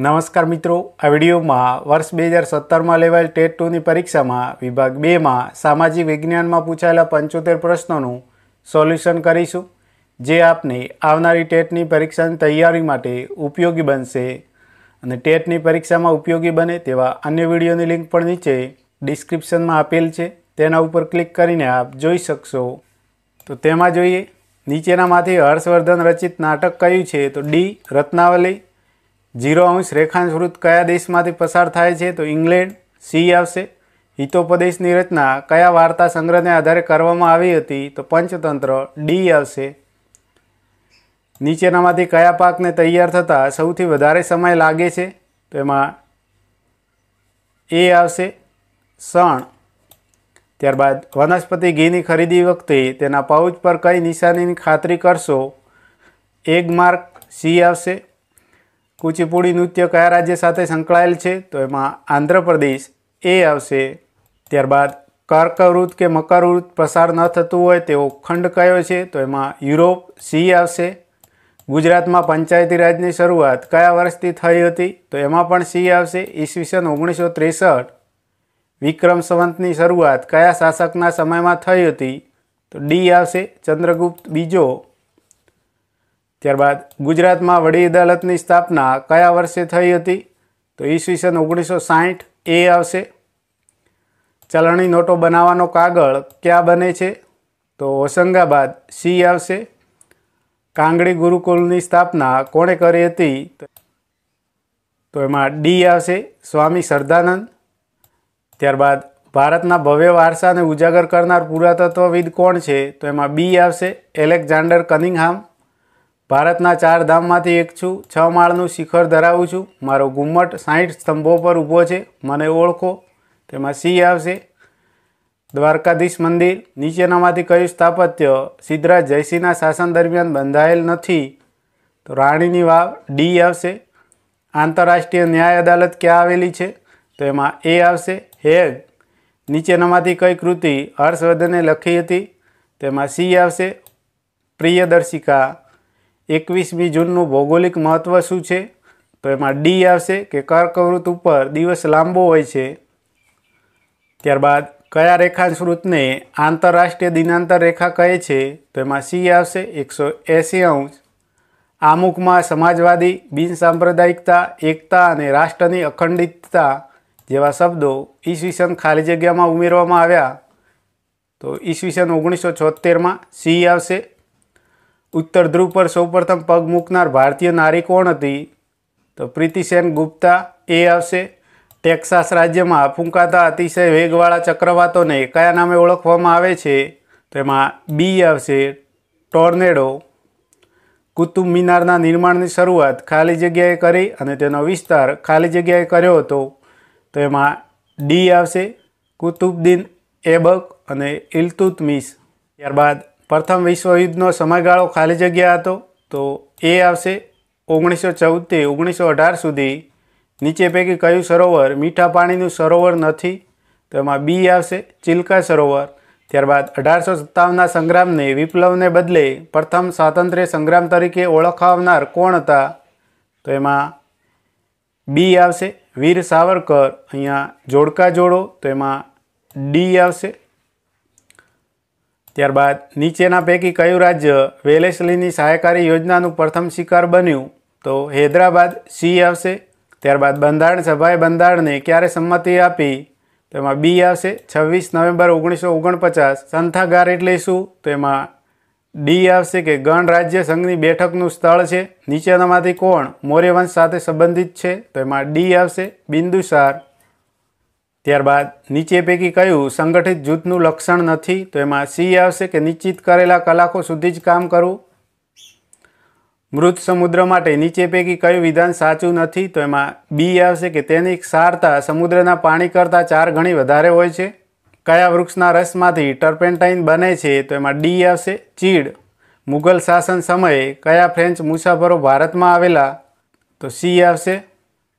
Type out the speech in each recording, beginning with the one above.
નમસ્કાર મિત્રો આ વિડીયોમાં વર્ષ બે હજાર સત્તરમાં લેવાયેલ ટેટ ટુની પરીક્ષામાં વિભાગ બેમાં સામાજિક વિજ્ઞાનમાં પૂછાયેલા પંચોતેર પ્રશ્નોનું સોલ્યુશન કરીશું જે આપને આવનારી ટેટની પરીક્ષાની તૈયારી માટે ઉપયોગી બનશે અને ટેટની પરીક્ષામાં ઉપયોગી બને તેવા અન્ય વિડીયોની લિંક પણ નીચે ડિસ્ક્રિપ્શનમાં આપેલ છે તેના ઉપર ક્લિક કરીને આપ જોઈ શકશો તો તેમાં જોઈએ નીચેનામાંથી હર્ષવર્ધન રચિત નાટક કયું છે તો ડી રત્નાવલી જીરો અંશ રેખાંશ વૃત્ત કયા દેશમાંથી પસાર થાય છે તો ઇંગ્લેન્ડ સી આવશે હિતોપદેશની રચના કયા વાર્તા સંગ્રહને આધારે કરવામાં આવી હતી તો પંચતંત્ર ડી આવશે નીચેનામાંથી કયા પાકને તૈયાર થતાં સૌથી વધારે સમય લાગે છે તો એમાં એ આવશે સણ ત્યારબાદ વનસ્પતિ ઘીની ખરીદી વખતે તેના પાઉચ પર કઈ નિશાનીની ખાતરી કરશો એગ માર્ક સી આવશે કુચીપુડી નૃત્ય કયા રાજ્ય સાથે સંકળાયેલ છે તો એમાં આંધ્રપ્રદેશ એ આવશે ત્યારબાદ કર્કવૃત કે મકરવૃત પસાર ન થતું હોય તેવો ખંડ કયો છે તો એમાં યુરોપ સી આવશે ગુજરાતમાં પંચાયતી રાજની શરૂઆત કયા વર્ષથી થઈ હતી તો એમાં પણ સી આવશે ઈસવીસન ઓગણીસો ત્રેસઠ વિક્રમ સંવંતની શરૂઆત કયા શાસકના સમયમાં થઈ હતી તો ડી આવશે ચંદ્રગુપ્ત બીજો ત્યારબાદ ગુજરાતમાં વડી અદાલતની સ્થાપના કયા વર્ષે થઈ હતી તો ઈસવીસન ઓગણીસો સાહીઠ એ આવશે ચલણી નોટો બનાવવાનો કાગળ ક્યાં બને છે તો હોશંગાબાદ સી આવશે કાંગડી ગુરુકુલની સ્થાપના કોણે કરી હતી તો એમાં ડી આવશે સ્વામી સરદાનંદ ત્યારબાદ ભારતના ભવ્ય વારસાને ઉજાગર કરનાર પુરાતત્વવિદ કોણ છે તો એમાં બી આવશે એલેક્ઝાન્ડર કનિંગહામ ભારતના ચાર ધામમાંથી એક છું છ માળનું શિખર ધરાવું છું મારો ઘુમ્મટ સાઠ સ્તંભો પર ઊભો છે મને ઓળખો તેમાં સિંહ આવશે દ્વારકાધીશ મંદિર નીચેનામાંથી કયું સ્થાપત્ય સિદ્ધરાજ જયસિંહના શાસન દરમિયાન બંધાયેલ નથી તો રાણીની વાવ ડી આવશે આંતરરાષ્ટ્રીય ન્યાય અદાલત ક્યાં આવેલી છે તો એમાં એ આવશે હેગ નીચેનામાંથી કઈ કૃતિ હર્ષવર્ધને લખી હતી તેમાં સી આવશે પ્રિયદર્શિકા એકવીસમી જૂનનું ભૌગોલિક મહત્ત્વ શું છે તો એમાં ડી આવશે કે કર્કવૃત્ત ઉપર દિવસ લાંબો હોય છે ત્યારબાદ કયા રેખાંશ વૃત્તને આંતરરાષ્ટ્રીય દિનાંતર રેખા કહે છે તો એમાં સી આવશે એકસો એંસી અંશ આમુખમાં સમાજવાદી બિનસાંપ્રદાયિકતા એકતા અને રાષ્ટ્રની અખંડિતતા જેવા શબ્દો ઈસવીસન ખાલી જગ્યામાં ઉમેરવામાં આવ્યા તો ઈસવીસન ઓગણીસો છોતેરમાં સી આવશે ઉત્તર ધ્રુવ પર સૌપ્રથમ પગ મૂકનાર ભારતીય નારી કોણ હતી તો પ્રીતિસેન ગુપ્તા એ આવશે ટેક્સાસ રાજ્યમાં ફૂંકાતા અતિશય વેગવાળા ચક્રવાતોને કયા નામે ઓળખવામાં આવે છે તો એમાં બી આવશે ટોર્નેડો કુતુબ મિનારના નિર્માણની શરૂઆત ખાલી જગ્યાએ કરી અને તેનો વિસ્તાર ખાલી જગ્યાએ કર્યો હતો તો એમાં ડી આવશે કુતુબદ્દીન એબક અને ઇલતુતમિસ ત્યારબાદ પ્રથમ વિશ્વયુદ્ધનો સમયગાળો ખાલી જગ્યા હતો તો એ આવશે ઓગણીસો ચૌદથી ઓગણીસો અઢાર સુધી નીચે પૈકી કયું સરોવર મીઠા પાણીનું સરોવર નથી તો એમાં બી આવશે ચિલ્કા સરોવર ત્યારબાદ અઢારસો સત્તાવનના સંગ્રામને વિપ્લવને બદલે પ્રથમ સ્વાતંત્ર્ય સંગ્રામ તરીકે ઓળખાવનાર કોણ હતા તો એમાં બી આવશે વીર સાવરકર અહીંયા જોડકા જોડો તો એમાં ડી આવશે ત્યારબાદ નીચેના પૈકી કયું રાજ્ય વેલેસલીની સહાયકારી યોજનાનું પ્રથમ શિકાર બન્યું તો હૈદરાબાદ સી આવશે ત્યારબાદ બંધારણ સભાએ બંધારણને ક્યારે સંમતિ આપી તેમાં બી આવશે છવ્વીસ નવેમ્બર ઓગણીસો ઓગણપચાસ સંથાગાર એટલે શું તો એમાં ડી આવશે કે ગણ રાજ્ય સંઘની બેઠકનું સ્થળ છે નીચેનામાંથી કોણ મૌર્યવંશ સાથે સંબંધિત છે તો એમાં ડી આવશે બિંદુસાર ત્યારબાદ નીચે પૈકી કયું સંગઠિત જૂથનું લક્ષણ નથી તો એમાં સી આવશે કે નિશ્ચિત કરેલા કલાકો સુધી જ કામ કરવું મૃત સમુદ્ર માટે નીચે પૈકી કયું વિધાન સાચું નથી તો એમાં બી આવશે કે તેની સારતા સમુદ્રના પાણી કરતાં ચાર ગણી વધારે હોય છે કયા વૃક્ષના રસમાંથી ટર્પેન્ટાઇન બને છે તો એમાં ડી આવશે ચીડ મુઘલ શાસન સમયે કયા ફ્રેન્ચ મુસાફરો ભારતમાં આવેલા તો સી આવશે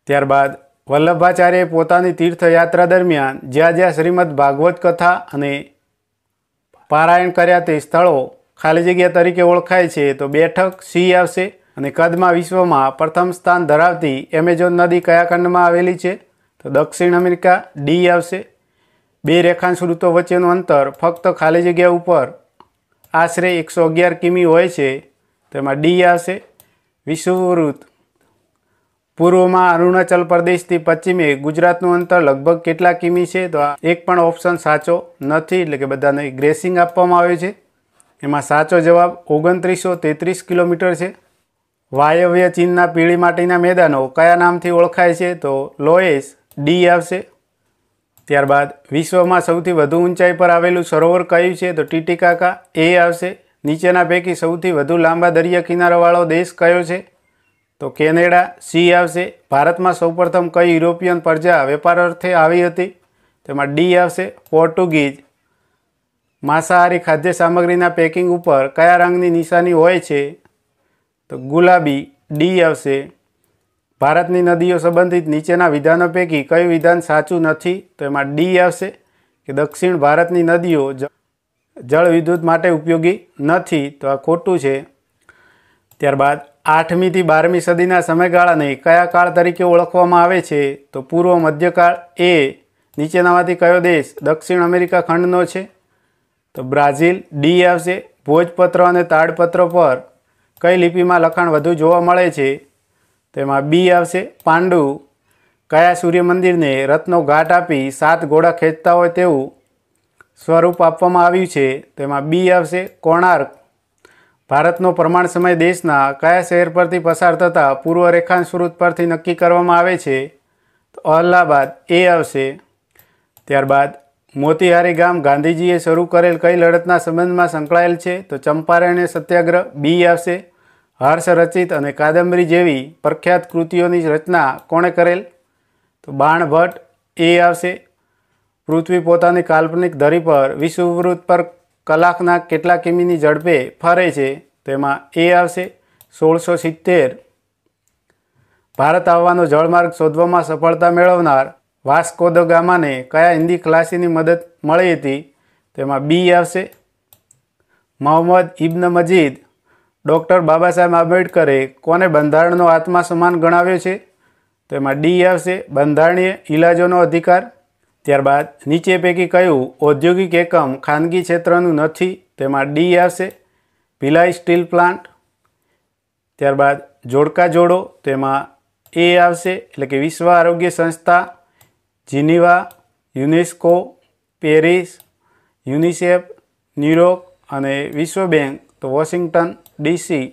ત્યારબાદ વલ્લભાચાર્યે પોતાની તીર્થયાત્રા દરમિયાન જ્યાં જ્યાં શ્રીમદ ભાગવત કથા અને પારાયણ કર્યા તે સ્થળો ખાલી જગ્યા તરીકે ઓળખાય છે તો બેઠક સી આવશે અને કદમાં વિશ્વમાં પ્રથમ સ્થાન ધરાવતી એમેઝોન નદી કયા ખંડમાં આવેલી છે તો દક્ષિણ અમેરિકા ડી આવશે બે રેખાંશ ઋતો વચ્ચેનું અંતર ફક્ત ખાલી જગ્યા ઉપર આશરે એકસો અગિયાર કિમી હોય છે તેમાં ડી આવશે વિષુવૃત પૂર્વમાં અરુણાચલ પ્રદેશથી પશ્ચિમે ગુજરાતનું અંતર લગભગ કેટલા કિમી છે તો આ એક પણ ઓપ્શન સાચો નથી એટલે કે બધાને ગ્રેસિંગ આપવામાં આવે છે એમાં સાચો જવાબ ઓગણત્રીસો તેત્રીસ કિલોમીટર છે વાયવ્ય ચીનના પીળી માટીના મેદાનો કયા નામથી ઓળખાય છે તો લોએસ ડી આવશે ત્યારબાદ વિશ્વમાં સૌથી વધુ ઊંચાઈ પર આવેલું સરોવર કયું છે તો ટીટીકાકા એ આવશે નીચેના પૈકી સૌથી વધુ લાંબા દરિયા કિનારાવાળો દેશ કયો છે તો કેનેડા સી આવશે ભારતમાં સૌપ્રથમ કઈ યુરોપિયન પ્રજા વેપાર અર્થે આવી હતી તેમાં ડી આવશે પોર્ટુગીઝ માંસાહારી ખાદ્ય સામગ્રીના પેકિંગ ઉપર કયા રંગની નિશાની હોય છે તો ગુલાબી ડી આવશે ભારતની નદીઓ સંબંધિત નીચેના વિધાનો પૈકી કયું વિધાન સાચું નથી તો એમાં ડી આવશે કે દક્ષિણ ભારતની નદીઓ જળ વિદ્યુત માટે ઉપયોગી નથી તો આ ખોટું છે ત્યારબાદ આઠમીથી બારમી સદીના સમયગાળાને કયા કાળ તરીકે ઓળખવામાં આવે છે તો પૂર્વ મધ્યકાળ એ નીચેનામાંથી કયો દેશ દક્ષિણ અમેરિકા ખંડનો છે તો બ્રાઝિલ ડી આવશે ભોજપત્ર અને તાડપત્ર પર કઈ લિપિમાં લખાણ વધુ જોવા મળે છે તેમાં બી આવશે પાંડુ કયા સૂર્ય મંદિરને રત્નો ઘાટ આપી સાત ઘોડા ખેંચતા હોય તેવું સ્વરૂપ આપવામાં આવ્યું છે તેમાં બી આવશે કોણાર્ક ભારતનો પ્રમાણ સમય દેશના કયા શહેર પરથી પસાર થતા પૂર્વ રેખાંશ વૃત્ત પરથી નક્કી કરવામાં આવે છે તો અલ્હાબાદ એ આવશે ત્યારબાદ મોતીહારી ગામ ગાંધીજીએ શરૂ કરેલ કઈ લડતના સંબંધમાં સંકળાયેલ છે તો ચંપારણ્ય સત્યાગ્રહ બી આવશે હર્ષ રચિત અને કાદંબરી જેવી પ્રખ્યાત કૃતિઓની રચના કોણે કરેલ તો બાણ ભટ્ટ એ આવશે પૃથ્વી પોતાની કાલ્પનિક ધરી પર વિશ્વવૃત્ત પર કલાકના કેટલા કિમીની ઝડપે ફરે છે તેમાં એ આવશે સોળસો સિત્તેર ભારત આવવાનો જળમાર્ગ શોધવામાં સફળતા મેળવનાર વાસ્કો દ ગામાને કયા હિન્દી ખલાસીની મદદ મળી હતી તેમાં બી આવશે મોહમ્મદ ઇબ્ન મજીદ ડૉક્ટર બાબા સાહેબ આંબેડકરે કોને બંધારણનો આત્મા સમાન ગણાવ્યો છે તેમાં ડી આવશે બંધારણીય ઇલાજોનો અધિકાર ત્યારબાદ નીચે પૈકી કયું ઔદ્યોગિક એકમ ખાનગી ક્ષેત્રનું નથી તેમાં ડી આવશે ભિલાઈ સ્ટીલ પ્લાન્ટ ત્યારબાદ જોડકા જોડો તેમાં એ આવશે એટલે કે વિશ્વ આરોગ્ય સંસ્થા Geneva UNESCO Paris UNICEF New York અને વિશ્વ બેંક તો વોશિંગ્ટન ડીસી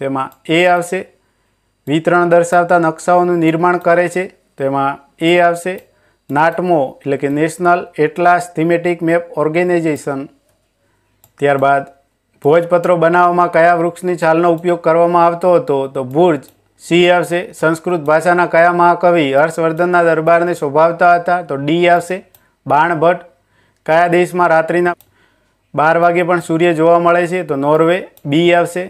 તેમાં એ આવશે વિતરણ દર્શાવતા નકશાઓનું નિર્માણ કરે છે તેમાં એ આવશે નાટમો એટલે કે national atlas thematic map organization ત્યારબાદ ભોજપત્રો બનાવવામાં કયા વૃક્ષની છાલનો ઉપયોગ કરવામાં આવતો હતો તો ભુર્જ સી આવશે સંસ્કૃત ભાષાના કયા મહાકવિ હર્ષવર્ધનના દરબારને શોભાવતા હતા તો ડી આવશે બાણભટ્ટ કયા દેશમાં રાત્રિના બાર વાગે પણ સૂર્ય જોવા મળે છે તો નોર્વે બી આવશે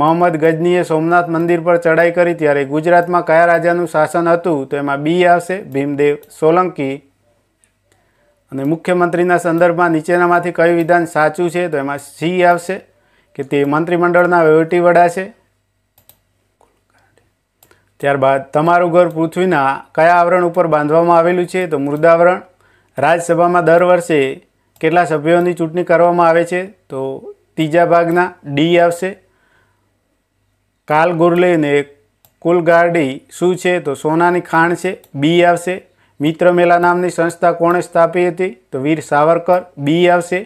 મોહમ્મદ ગજનીએ સોમનાથ મંદિર પર ચઢાઈ કરી ત્યારે ગુજરાતમાં કયા રાજાનું શાસન હતું તો એમાં બી આવશે ભીમદેવ સોલંકી અને મુખ્યમંત્રીના સંદર્ભમાં નીચેનામાંથી કયું વિધાન સાચું છે તો એમાં સી આવશે કે તે મંત્રીમંડળના વહીવટી વડા છે ત્યારબાદ તમારું ઘર પૃથ્વીના કયા આવરણ ઉપર બાંધવામાં આવેલું છે તો મૃદાવરણ રાજ્યસભામાં દર વર્ષે કેટલા સભ્યોની ચૂંટણી કરવામાં આવે છે તો ત્રીજા ભાગના ડી આવશે કાલ કાલગુરલેને કુલગાર્ડી શું છે તો સોનાની ખાણ છે બી આવશે મિત્ર મેલા નામની સંસ્થા કોણે સ્થાપી હતી તો વીર સાવરકર બી આવશે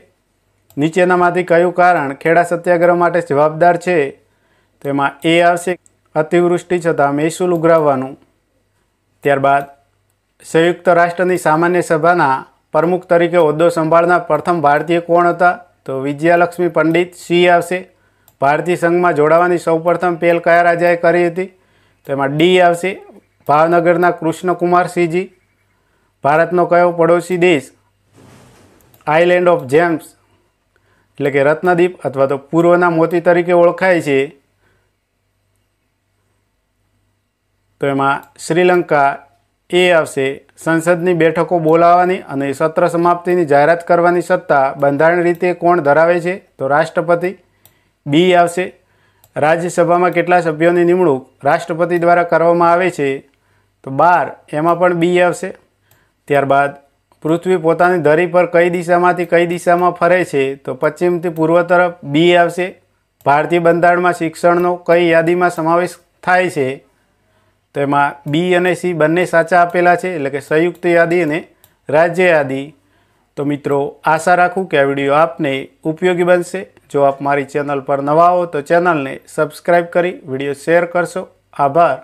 નીચેનામાંથી કયું કારણ ખેડા સત્યાગ્રહ માટે જવાબદાર છે તો એમાં એ આવશે અતિવૃષ્ટિ છતાં મહેસૂલ ઉઘરાવવાનું ત્યારબાદ સંયુક્ત રાષ્ટ્રની સામાન્ય સભાના પ્રમુખ તરીકે હોદ્દો સંભાળના પ્રથમ ભારતીય કોણ હતા તો વિજયાલક્ષ્મી પંડિત સી આવશે ભારતીય સંઘમાં જોડાવાની સૌપ્રથમ પહેલ કયા રાજાએ કરી હતી તો એમાં ડી આવશે ભાવનગરના કૃષ્ણકુમારસિંહજી ભારતનો કયો પડોશી દેશ આઇલેન્ડ ઓફ જેમ્સ એટલે કે રત્નદ્વીપ અથવા તો પૂર્વના મોતી તરીકે ઓળખાય છે તો એમાં શ્રીલંકા એ આવશે સંસદની બેઠકો બોલાવવાની અને સત્ર સમાપ્તિની જાહેરાત કરવાની સત્તા બંધારણ રીતે કોણ ધરાવે છે તો રાષ્ટ્રપતિ બી આવશે રાજ્યસભામાં કેટલા સભ્યોની નિમણૂક રાષ્ટ્રપતિ દ્વારા કરવામાં આવે છે તો બાર એમાં પણ બી આવશે ત્યારબાદ પૃથ્વી પોતાની ધરી પર કઈ દિશામાંથી કઈ દિશામાં ફરે છે તો પશ્ચિમથી પૂર્વ તરફ બી આવશે ભારતીય બંધારણમાં શિક્ષણનો કઈ યાદીમાં સમાવેશ થાય છે તો એમાં બી અને સી બંને સાચા આપેલા છે એટલે કે સંયુક્ત યાદી અને રાજ્ય યાદી તો મિત્રો આશા રાખું કે આ વિડીયો આપને ઉપયોગી બનશે જો આપ મારી ચેનલ પર નવા હો તો ચેનલને સબસ્ક્રાઈબ કરી વિડીયો શેર કરશો આભાર